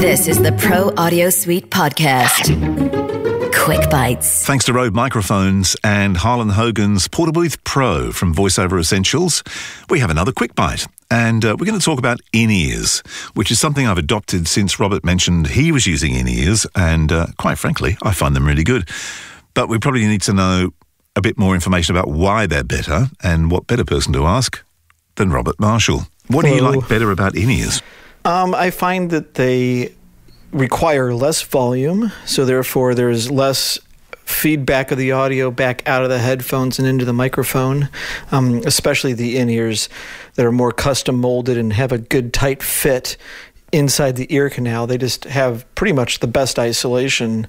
This is the Pro Audio Suite Podcast. Quick Bites. Thanks to Rode Microphones and Harlan Hogan's Portabooth Pro from VoiceOver Essentials, we have another Quick Bite. And uh, we're going to talk about in ears, which is something I've adopted since Robert mentioned he was using in ears. And uh, quite frankly, I find them really good. But we probably need to know a bit more information about why they're better and what better person to ask than Robert Marshall. What Whoa. do you like better about in ears? Um, I find that they require less volume, so therefore there's less feedback of the audio back out of the headphones and into the microphone, um, especially the in ears that are more custom molded and have a good tight fit inside the ear canal. They just have pretty much the best isolation,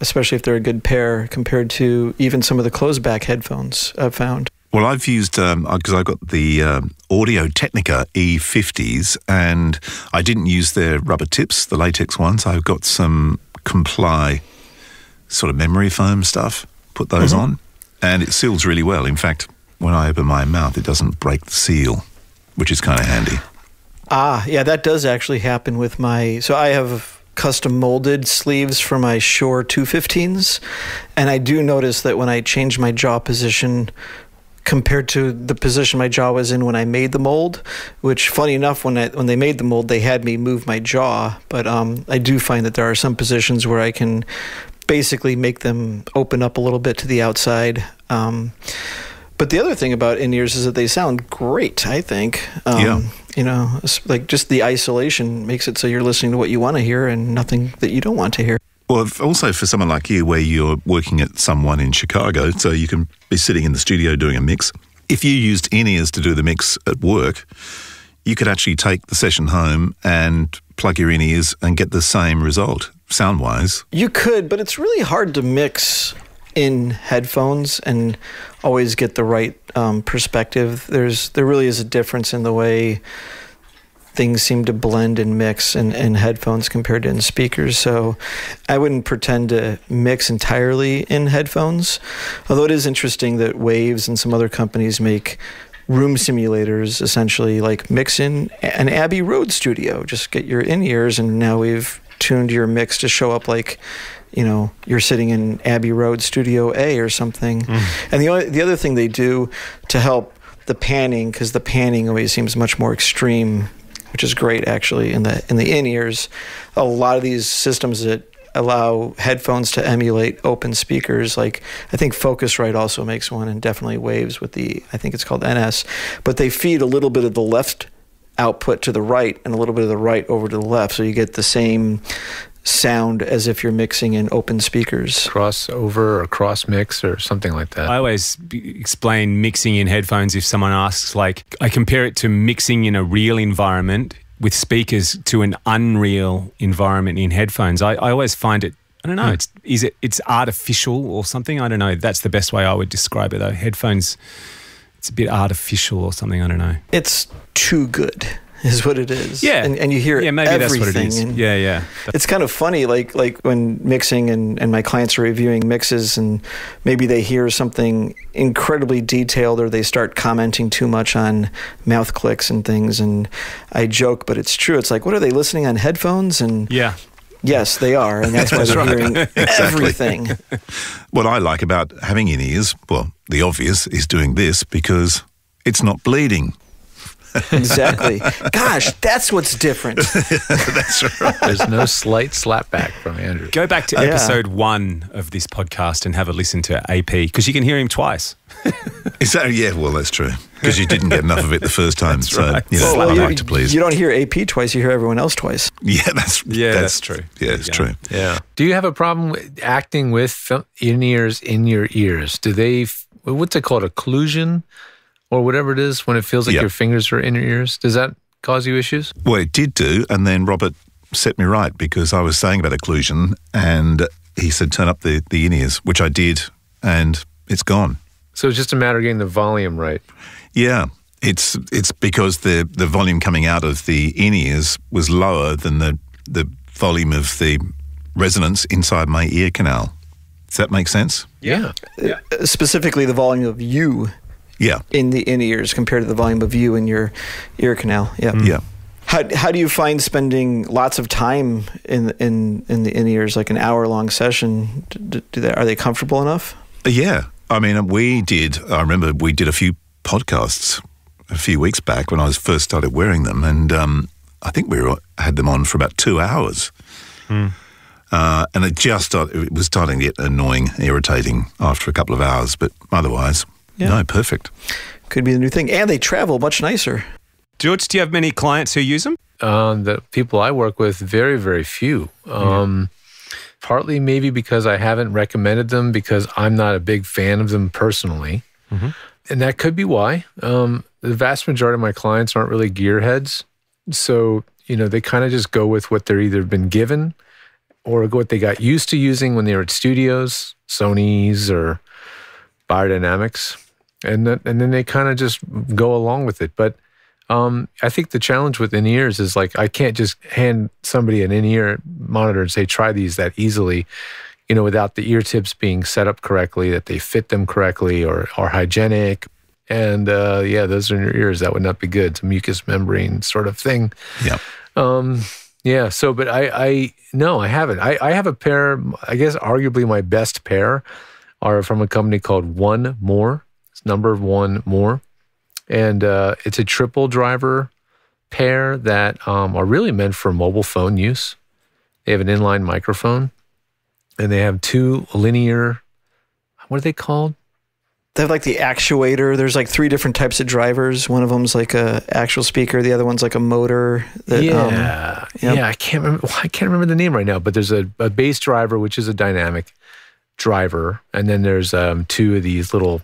especially if they're a good pair compared to even some of the closed back headphones I've found. Well, I've used because um, uh, I've got the um, Audio Technica E50s, and I didn't use their rubber tips, the latex ones. I've got some comply sort of memory foam stuff. Put those mm -hmm. on, and it seals really well. In fact, when I open my mouth, it doesn't break the seal, which is kind of handy. Ah, yeah, that does actually happen with my. So I have custom molded sleeves for my Shore 215s. And I do notice that when I change my jaw position compared to the position my jaw was in when I made the mold. Which, funny enough, when I, when they made the mold, they had me move my jaw. But um, I do find that there are some positions where I can basically make them open up a little bit to the outside. Um, but the other thing about in ears is that they sound great. I think. Um, yeah. You know, like just the isolation makes it so you're listening to what you want to hear and nothing that you don't want to hear. Well, also for someone like you, where you're working at someone in Chicago, so you can be sitting in the studio doing a mix. If you used in ears to do the mix at work, you could actually take the session home and plug your in ears and get the same result sound wise. You could, but it's really hard to mix in headphones and always get the right um, perspective. There's there really is a difference in the way things seem to blend and mix in, in headphones compared to in speakers. So I wouldn't pretend to mix entirely in headphones. Although it is interesting that Waves and some other companies make room simulators essentially like mix in an Abbey Road studio. Just get your in ears and now we've tuned your mix to show up like you know you're sitting in Abbey Road Studio A or something. Mm. And the only, the other thing they do to help the panning because the panning always seems much more extreme which is great actually in the in the in ears. A lot of these systems that allow headphones to emulate open speakers. Like I think Focusrite also makes one, and definitely Waves with the I think it's called NS, but they feed a little bit of the left output to the right and a little bit of the right over to the left, so you get the same sound as if you're mixing in open speakers. Crossover or cross mix or something like that. I always explain mixing in headphones if someone asks, like, I compare it to mixing in a real environment with speakers to an unreal environment in headphones. I, I always find it. I don't know. Hmm. It's is it it's artificial or something. I don't know. That's the best way I would describe it though. Headphones, it's a bit artificial or something. I don't know. It's too good. is what it is. Yeah, and, and you hear yeah maybe everything. that's what it is. yeah, yeah. That's it's kind of funny, like like when mixing and and my clients are reviewing mixes, and maybe they hear something incredibly detailed, or they start commenting too much on mouth clicks and things. And I joke, but it's true. It's like, what are they listening on headphones? And yeah. Yes, they are, and that's why that's they're right. hearing everything. what I like about having in ears, well, the obvious is doing this because it's not bleeding. exactly. Gosh, that's what's different. that's right. There's no slight slapback from Andrew. Go back to episode yeah. one of this podcast and have a listen to AP because you can hear him twice. Yeah. Well, that's true because you didn't get enough of it the first time. That's so right. you know, well, to please. You don't hear AP twice; you hear everyone else twice. Yeah, that's yeah, that's, that's true. Yeah, it's yeah. true. Yeah. Do you have a problem with acting with in ears in your ears? Do they? What's it called? Occlusion or whatever it is when it feels like yep. your fingers are in your ears? Does that cause you issues? Well, it did do. And then Robert set me right because I was saying about occlusion and he said, turn up the, the in ears, which I did. And it's gone. So it's just a matter of getting the volume right. Yeah. It's it's because the, the volume coming out of the in ears was lower than the, the volume of the resonance inside my ear canal. Does that make sense? Yeah. yeah. Uh, specifically, the volume of you yeah. In the in ears compared to the volume of you in your ear canal. Yeah. Mm. Yeah. How, how do you find spending lots of time in in in the in ears like an hour long session? Do, do they, are they comfortable enough? Yeah, I mean, um, we did. I remember we did a few podcasts a few weeks back when I was first started wearing them, and um, I think we were, had them on for about two hours. Mm. Uh, and it just started, it was starting to get annoying, irritating after a couple of hours, but otherwise, yeah. No, perfect. Could be the new thing. And they travel much nicer. George, do you have many clients who use them? Uh, the people I work with, very, very few. Um, yeah. Partly maybe because I haven't recommended them because I'm not a big fan of them personally. Mm-hmm. And that could be why. Um, the vast majority of my clients aren't really gearheads. So, you know, they kind of just go with what they're either been given or what they got used to using when they were at studios, Sony's or Biodynamics and and then they kind of just go along with it. But um, I think the challenge with in ears is like I can't just hand somebody an in ear monitor and say try these that easily, you know, without the ear tips being set up correctly, that they fit them correctly or are hygienic. And uh, yeah, those are in your ears. That would not be good. It's a mucous membrane sort of thing. Yeah. Um, yeah. So, but I, I no, I haven't. I, I have a pair. I guess arguably my best pair are from a company called One More. It's number one more. And uh, it's a triple driver pair that um, are really meant for mobile phone use. They have an inline microphone and they have two linear, what are they called? They have like the actuator. There's like three different types of drivers. One of them's like a actual speaker. The other one's like a motor. That, yeah, um, yep. yeah. I can't remember. I can't remember the name right now. But there's a, a bass driver, which is a dynamic driver, and then there's um, two of these little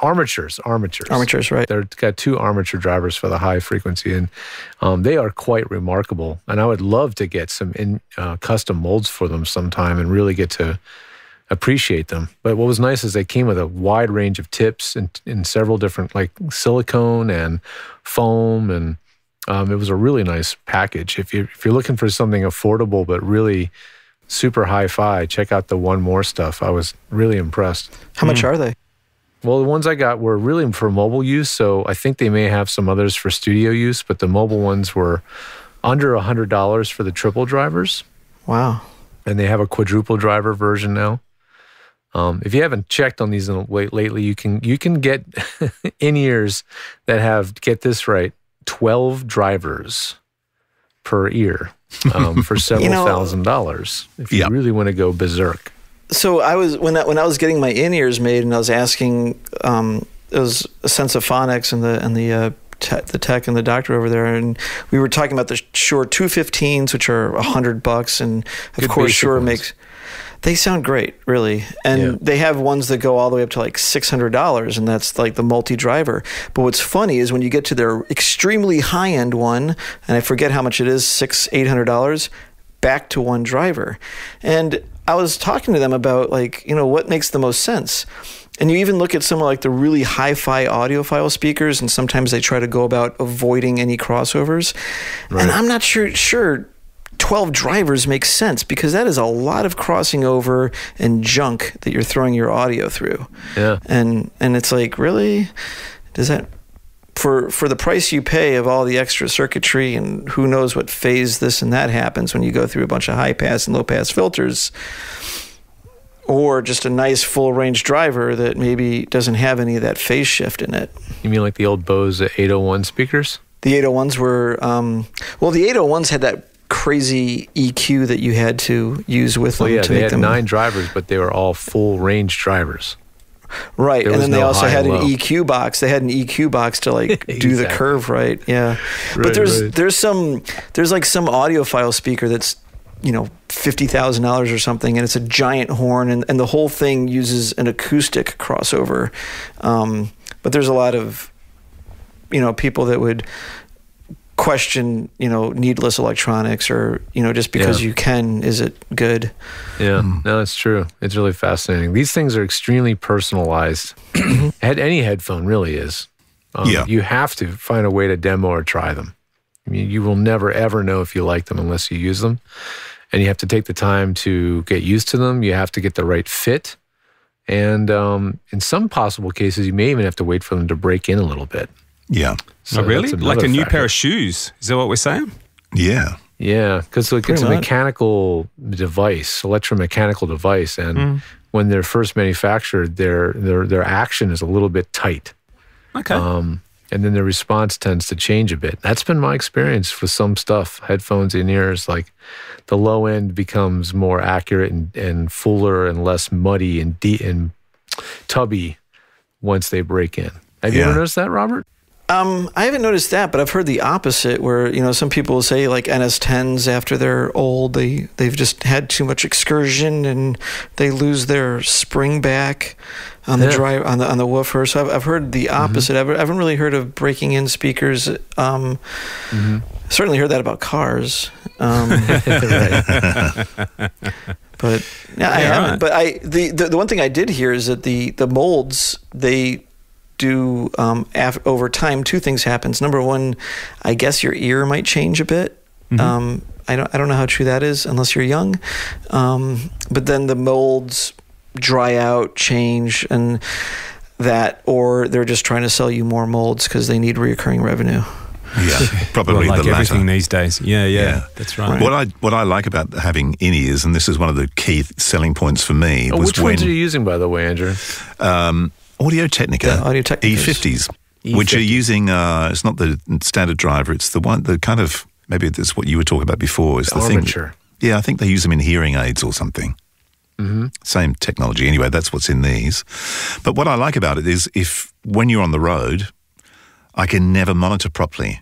armatures, armatures, armatures, right? They've got two armature drivers for the high frequency, and um, they are quite remarkable. And I would love to get some in, uh, custom molds for them sometime and really get to appreciate them. But what was nice is they came with a wide range of tips in, in several different, like silicone and foam, and um, it was a really nice package. If you if you're looking for something affordable but really super hi-fi, check out the one more stuff. I was really impressed. How mm. much hmm. are they? Well, the ones I got were really for mobile use. So I think they may have some others for studio use, but the mobile ones were under $100 for the triple drivers. Wow. And they have a quadruple driver version now. Um, if you haven't checked on these in, late, lately, you can you can get in ears that have get this right twelve drivers per ear um, for several you know, thousand dollars if you really want to go berserk so I was when I, when I was getting my in ears made, and I was asking, um, it was a sense of phonics and the and the uh, te- the tech and the doctor over there, and we were talking about the Shure two fifteens, which are a hundred bucks, and of Good course Shure ones. makes. They sound great, really, and yeah. they have ones that go all the way up to like six hundred dollars, and that's like the multi driver. But what's funny is when you get to their extremely high end one, and I forget how much it is, six eight hundred dollars, back to one driver, and I was talking to them about like, you know, what makes the most sense. And you even look at some of like the really hi-fi audiophile speakers, and sometimes they try to go about avoiding any crossovers. Right. And I'm not sure sure 12 drivers makes sense because that is a lot of crossing over and junk that you're throwing your audio through. Yeah. And and it's like, really? Does that for for the price you pay of all the extra circuitry and who knows what phase this and that happens when you go through a bunch of high pass and low pass filters or just a nice full range driver that maybe doesn't have any of that phase shift in it. You mean like the old Bose 801 speakers? The 801s were um, well the 801s had that crazy EQ that you had to use with well, them yeah, to they make had them nine drivers but they were all full range drivers. Right, there and then no they also had an EQ box. They had an EQ box to like exactly. do the curve right. Yeah, right, but there's right. there's some there's like some audiophile speaker that's you know fifty thousand dollars or something, and it's a giant horn, and, and the whole thing uses an acoustic crossover. Um, but there's a lot of you know people that would question, you know, needless electronics or, you know, just because yeah. you can, is it good? Yeah, mm. no, that's true. It's really fascinating. These things are extremely personalized. Any headphone really is. Um, yeah. You have to find a way to demo or try them. I mean, you will never, ever know if you like them unless you use them. And you have to take the time to get used to them. You have to get the right fit. And um, in some possible cases, you may even have to wait for them to break in a little bit. Yeah. So oh, really, like a new factor. pair of shoes. Is that what we're saying? Yeah. Yeah, because like it's a mechanical device, electromechanical device, and mm. when they're first manufactured, their their their action is a little bit tight. Okay. Um, and then the response tends to change a bit. That's been my experience with some stuff, headphones in ears. Like the low end becomes more accurate and, and fuller and less muddy and and tubby once they break in. Have yeah. you ever noticed that, Robert? Um, I haven't noticed that, but I've heard the opposite, where you know some people say like NS10s after they're old, they they've just had too much excursion and they lose their spring back on yeah. the drive on the on the woofer. So I've I've heard the mm-hmm. opposite. Mm -hmm. I've, I haven't really heard of breaking in speakers. Um, mm -hmm. Certainly heard that about cars. Um, but yeah, I haven't. But I the, the the one thing I did hear is that the the molds they do um, af- over time, two things happens. Number one, I guess your ear might change a bit. Mm-hmm. Um, I don't I don't know how true that is unless you're young. Um, but then the molds dry out, change, and that, or they're just trying to sell you more molds because they need reoccurring revenue. Yeah, probably well, like the latter. everything these days. Yeah, yeah, yeah. that's right. right. What I what I like about having in ears, and this is one of the key selling points for me, oh, was which when, ones are you using, by the way, Andrew? Um, Audio Technica, Audio E50s, which are using uh, it's not the standard driver. It's the one the kind of maybe that's what you were talking about before. Is the, the armature. Thing, yeah, I think they use them in hearing aids or something. Mm-hmm. Same technology. Anyway, that's what's in these. But what I like about it is if when you're on the road, I can never monitor properly.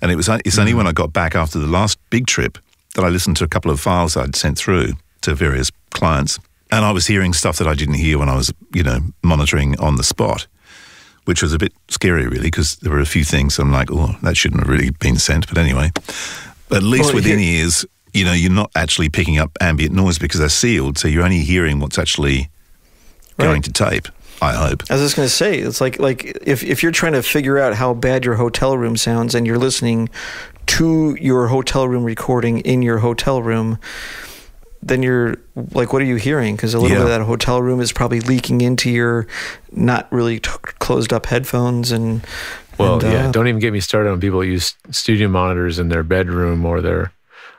And it was it's only mm-hmm. when I got back after the last big trip that I listened to a couple of files I'd sent through to various clients and I was hearing stuff that I didn't hear when I was, you know, monitoring on the spot, which was a bit scary, really, because there were a few things I'm like, oh, that shouldn't have really been sent. But anyway, at least well, with ears, you know, you're not actually picking up ambient noise because they're sealed, so you're only hearing what's actually right. going to tape. I hope. As I was going to say, it's like like if if you're trying to figure out how bad your hotel room sounds and you're listening to your hotel room recording in your hotel room, then you're like, what are you hearing? Because a little yeah. bit of that hotel room is probably leaking into your not really t- closed up headphones and. Well, and, yeah. Uh, Don't even get me started on people use studio monitors in their bedroom or their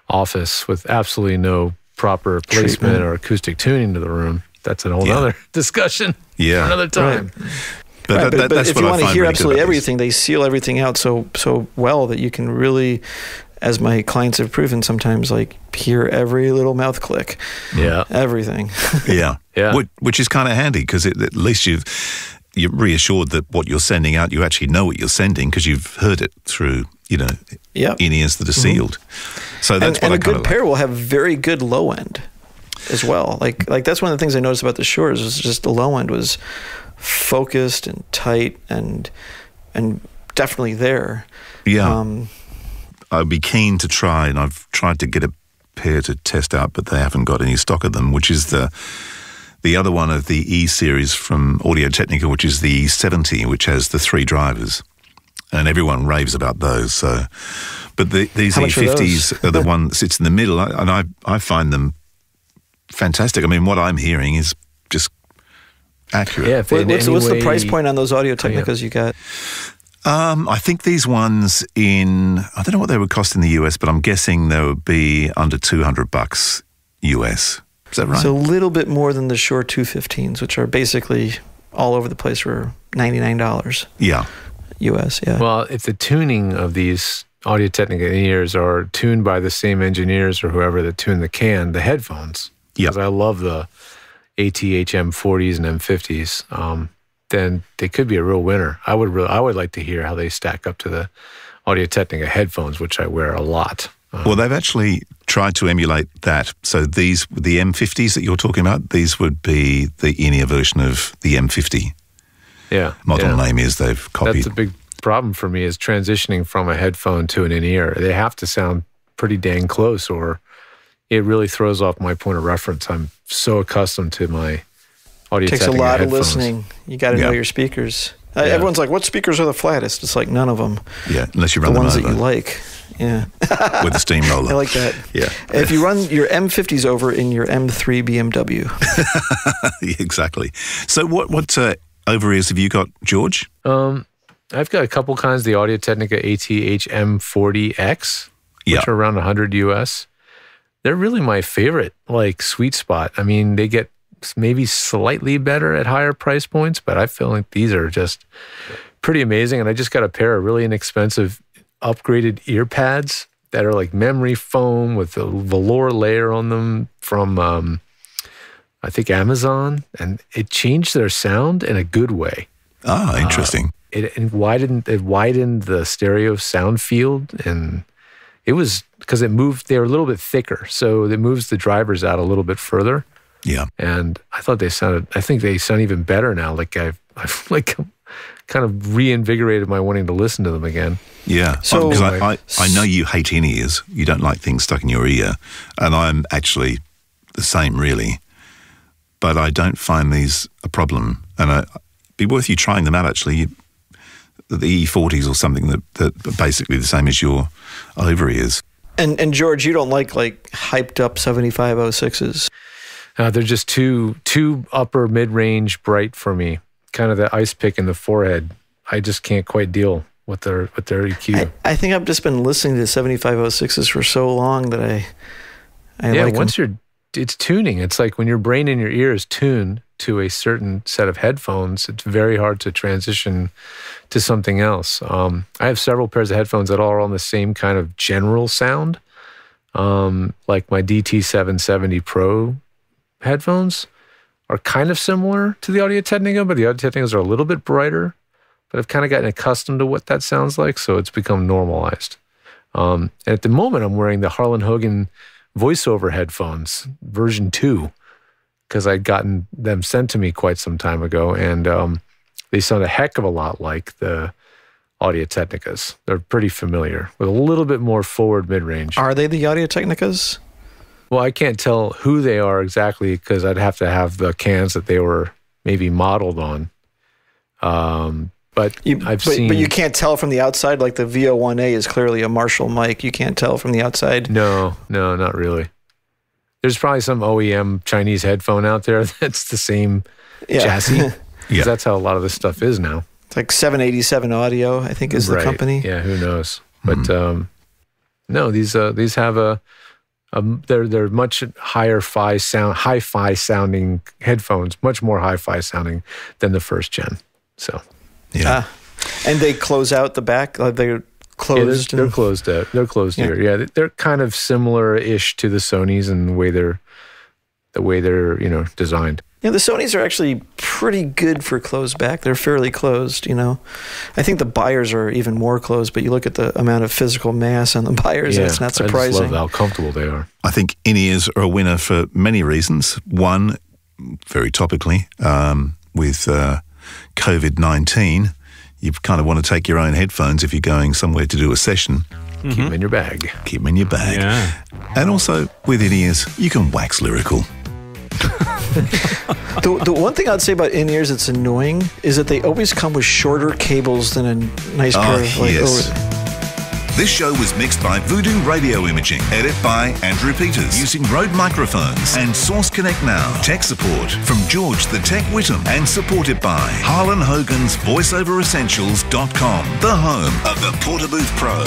office with absolutely no proper placement treatment. or acoustic tuning to the room. That's an whole yeah. other discussion. Yeah, another time. Right. But, right, that, but, that, but if you want to hear absolutely everything, they seal everything out so so well that you can really as my clients have proven sometimes like hear every little mouth click yeah everything yeah yeah which, which is kind of handy because at least you've you're reassured that what you're sending out you actually know what you're sending because you've heard it through you know yep. in ears that are mm-hmm. sealed mm-hmm. so that's and, what and I a good like. pair will have very good low end as well like like that's one of the things i noticed about the shores was just the low end was focused and tight and and definitely there yeah um, I'd be keen to try, and I've tried to get a pair to test out, but they haven't got any stock of them, which is the the other one of the E series from Audio Technica, which is the E70, which has the three drivers, and everyone raves about those. So, but the, these E50s are, are the one that sits in the middle, and I I find them fantastic. I mean, what I'm hearing is just accurate. Yeah. what's, what's the price point on those Audio Technicas oh, yeah. you got? Um, I think these ones in I don't know what they would cost in the US, but I'm guessing they would be under 200 bucks US. Is that right? So a little bit more than the Shure 215s, which are basically all over the place for $99. Yeah. US, yeah. Well, if the tuning of these Audio Technica ears are tuned by the same engineers or whoever that tuned the can, the headphones. Because I love the ATH M40s and M50s. Um, then they could be a real winner. I would really, I would like to hear how they stack up to the Audio Technica headphones, which I wear a lot. Um, well, they've actually tried to emulate that. So these the M50s that you're talking about, these would be the in-ear version of the M50. Yeah, model yeah. name is they've copied. That's a big problem for me is transitioning from a headphone to an in-ear. They have to sound pretty dang close, or it really throws off my point of reference. I'm so accustomed to my Audio takes a lot of listening. You got to yeah. know your speakers. Uh, yeah. Everyone's like, "What speakers are the flattest?" It's like none of them. Yeah, unless you run the ones over. that you like. Yeah, with a steamroller. I like that. Yeah. If you run your M50s over in your M3 BMW. exactly. So what what uh, over ears have you got, George? Um, I've got a couple kinds: the Audio Technica ATH-M40X, yeah. which are around 100 US. They're really my favorite, like sweet spot. I mean, they get maybe slightly better at higher price points, but I feel like these are just pretty amazing. And I just got a pair of really inexpensive upgraded ear pads that are like memory foam with a velour layer on them from um, I think Amazon, and it changed their sound in a good way. Ah, uh, interesting. Uh, it, it widened it widened the stereo sound field, and it was because it moved. They were a little bit thicker, so it moves the drivers out a little bit further. Yeah. And I thought they sounded, I think they sound even better now. Like I've, I've like kind of reinvigorated my wanting to listen to them again. Yeah. So um, I, I, I, know you hate in ears. You don't like things stuck in your ear. And I'm actually the same, really. But I don't find these a problem. And I, it'd be worth you trying them out, actually. The E40s or something that, that are basically the same as your over ears. And, and George, you don't like like hyped up 7506s. Uh, they're just too too upper mid range bright for me. Kind of the ice pick in the forehead. I just can't quite deal with their with their EQ. I, I think I've just been listening to 7506s for so long that I, I yeah. Like once them. you're, it's tuning. It's like when your brain and your ear is tuned to a certain set of headphones, it's very hard to transition to something else. Um, I have several pairs of headphones that all are on the same kind of general sound. Um, like my DT770 Pro headphones are kind of similar to the Audio Technica, but the Audio Technicas are a little bit brighter. But I've kind of gotten accustomed to what that sounds like, so it's become normalized. Um, and at the moment, I'm wearing the Harlan Hogan voiceover headphones, version two, because I'd gotten them sent to me quite some time ago, and um, they sound a heck of a lot like the Audio Technicas. They're pretty familiar with a little bit more forward mid range. Are they the Audio Technicas? Well, I can't tell who they are exactly because I'd have to have the cans that they were maybe modeled on. Um, but you, I've but, seen, but you can't tell from the outside. Like the VO1A is clearly a Marshall mic. You can't tell from the outside. No, no, not really. There's probably some OEM Chinese headphone out there that's the same yeah. chassis. yeah, that's how a lot of this stuff is now. It's like 787 Audio, I think, is right. the company. Yeah, who knows? Hmm. But mm-hmm. um, no, these uh, these have a um, they're they're much higher fi sound, high fi sounding headphones, much more high fi sounding than the first gen. So, yeah, ah. and they close out the back. Uh, they're closed. Yeah, they're, they're, closed out. They're closed yeah. here. Yeah, they're kind of similar ish to the Sony's and the way they're the way they're you know designed. You know, the Sonys are actually pretty good for closed back. They're fairly closed, you know. I think the buyers are even more closed, but you look at the amount of physical mass on the buyers, yeah, and it's not surprising. I love how comfortable they are. I think in-ears are a winner for many reasons. One, very topically, um, with uh, COVID-19, you kind of want to take your own headphones if you're going somewhere to do a session. Mm -hmm. Keep them in your bag. Keep them in your bag. Yeah. And also, with in-ears, you can wax lyrical. the, the one thing I'd say about in ears that's annoying is that they always come with shorter cables than a nice oh, pair of like. Yes. This show was mixed by Voodoo Radio Imaging, edit by Andrew Peters, using Rode microphones and Source Connect Now. Tech support from George the Tech Whittam and supported by Harlan Hogan's VoiceOverEssentials.com, the home of the Porter Booth Pro.